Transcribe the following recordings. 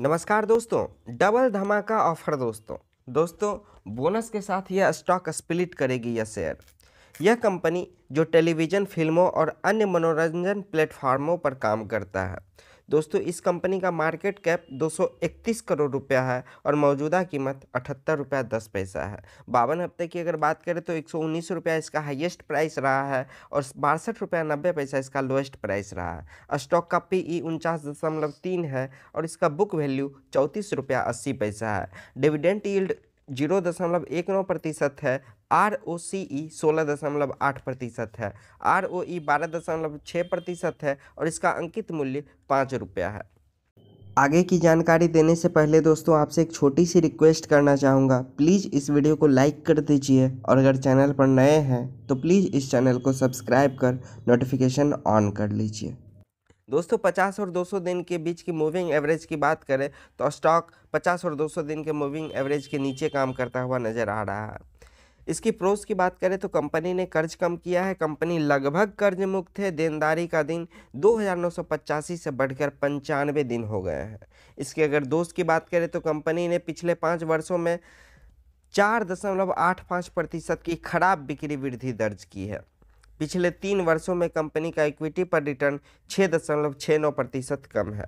नमस्कार दोस्तों डबल धमाका ऑफर दोस्तों दोस्तों बोनस के साथ यह स्टॉक स्प्लिट करेगी यह शेयर यह कंपनी जो टेलीविज़न फिल्मों और अन्य मनोरंजन प्लेटफार्मों पर काम करता है दोस्तों इस कंपनी का मार्केट कैप 231 करोड़ रुपया है और मौजूदा कीमत अठहत्तर रुपया दस पैसा है बावन हफ्ते की अगर बात करें तो एक सौ रुपया इसका हाईएस्ट प्राइस रहा है और बासठ रुपया नब्बे पैसा इसका लोएस्ट प्राइस रहा है स्टॉक का पी ई उनचास दशमलव तीन है और इसका बुक वैल्यू चौंतीस रुपया अस्सी पैसा है डिविडेंट यील्ड जीरो दशमलव एक नौ प्रतिशत है आर ओ सी ई सोलह दशमलव आठ प्रतिशत है आर ओ ई बारह दशमलव छः प्रतिशत है और इसका अंकित मूल्य पाँच रुपया है आगे की जानकारी देने से पहले दोस्तों आपसे एक छोटी सी रिक्वेस्ट करना चाहूँगा प्लीज़ इस वीडियो को लाइक कर दीजिए और अगर चैनल पर नए हैं तो प्लीज़ इस चैनल को सब्सक्राइब कर नोटिफिकेशन ऑन कर लीजिए दोस्तों 50 और 200 दिन के बीच की मूविंग एवरेज की बात करें तो स्टॉक 50 और 200 दिन के मूविंग एवरेज के नीचे काम करता हुआ नज़र आ रहा है इसकी प्रोस की बात करें तो कंपनी ने कर्ज कम किया है कंपनी लगभग कर्ज मुक्त है देनदारी का दिन दो से बढ़कर पंचानवे दिन हो गए हैं इसके अगर दोस्त की बात करें तो कंपनी ने पिछले पाँच वर्षों में चार दशमलव आठ पाँच प्रतिशत की खराब बिक्री वृद्धि दर्ज की है पिछले तीन वर्षों में कंपनी का इक्विटी पर रिटर्न छः दशमलव छः नौ प्रतिशत कम है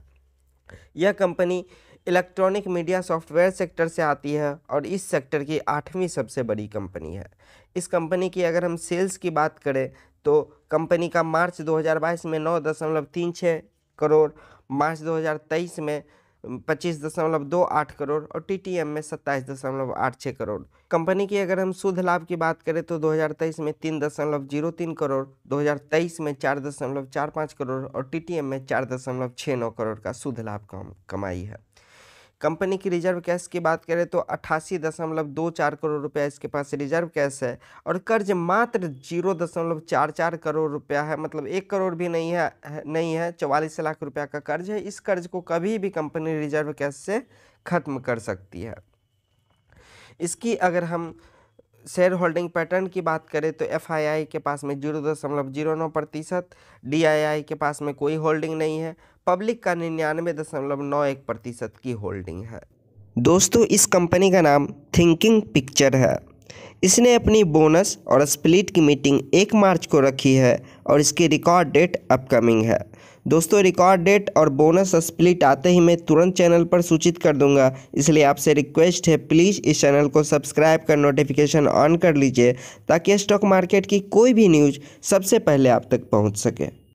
यह company electronic media software sector से आती है और इस सेक्टर की आठवीं सबसे बड़ी कंपनी है इस कंपनी की अगर हम सेल्स की बात करें तो कंपनी का मार्च 2022 में नौ दशमलव तीन छः करोड़ मार्च 2023 में पच्चीस दशमलव दो आठ करोड़ और टी में सत्ताईस दशमलव आठ छः करोड़ कंपनी की अगर हम शुद्ध लाभ की बात करें तो 2023 में तीन दशमलव जीरो तीन करोड़ 2023 में चार दशमलव चार पाँच करोड़ और टी में चार दशमलव छः नौ करोड़ का शुद्ध लाभ कम कमाई है कंपनी की रिजर्व कैश की बात करें तो अट्ठासी दशमलव दो चार करोड़ रुपया इसके पास रिजर्व कैश है और कर्ज मात्र जीरो दशमलव चार चार करोड़ रुपया है मतलब एक करोड़ भी नहीं है नहीं है चौवालीस लाख रुपया का कर्ज है इस कर्ज को कभी भी कंपनी रिजर्व कैश से ख़त्म कर सकती है इसकी अगर हम शेयर होल्डिंग पैटर्न की बात करें तो एफ के पास में जीरो दशमलव जीरो नौ प्रतिशत डी के पास में कोई होल्डिंग नहीं है पब्लिक का निन्यानवे दशमलव नौ एक प्रतिशत की होल्डिंग है दोस्तों इस कंपनी का नाम थिंकिंग पिक्चर है इसने अपनी बोनस और स्प्लिट की मीटिंग एक मार्च को रखी है और इसकी रिकॉर्ड डेट अपकमिंग है दोस्तों रिकॉर्ड डेट और बोनस स्प्लिट आते ही मैं तुरंत चैनल पर सूचित कर दूंगा इसलिए आपसे रिक्वेस्ट है प्लीज़ इस चैनल को सब्सक्राइब कर नोटिफिकेशन ऑन कर लीजिए ताकि स्टॉक मार्केट की कोई भी न्यूज़ सबसे पहले आप तक पहुंच सके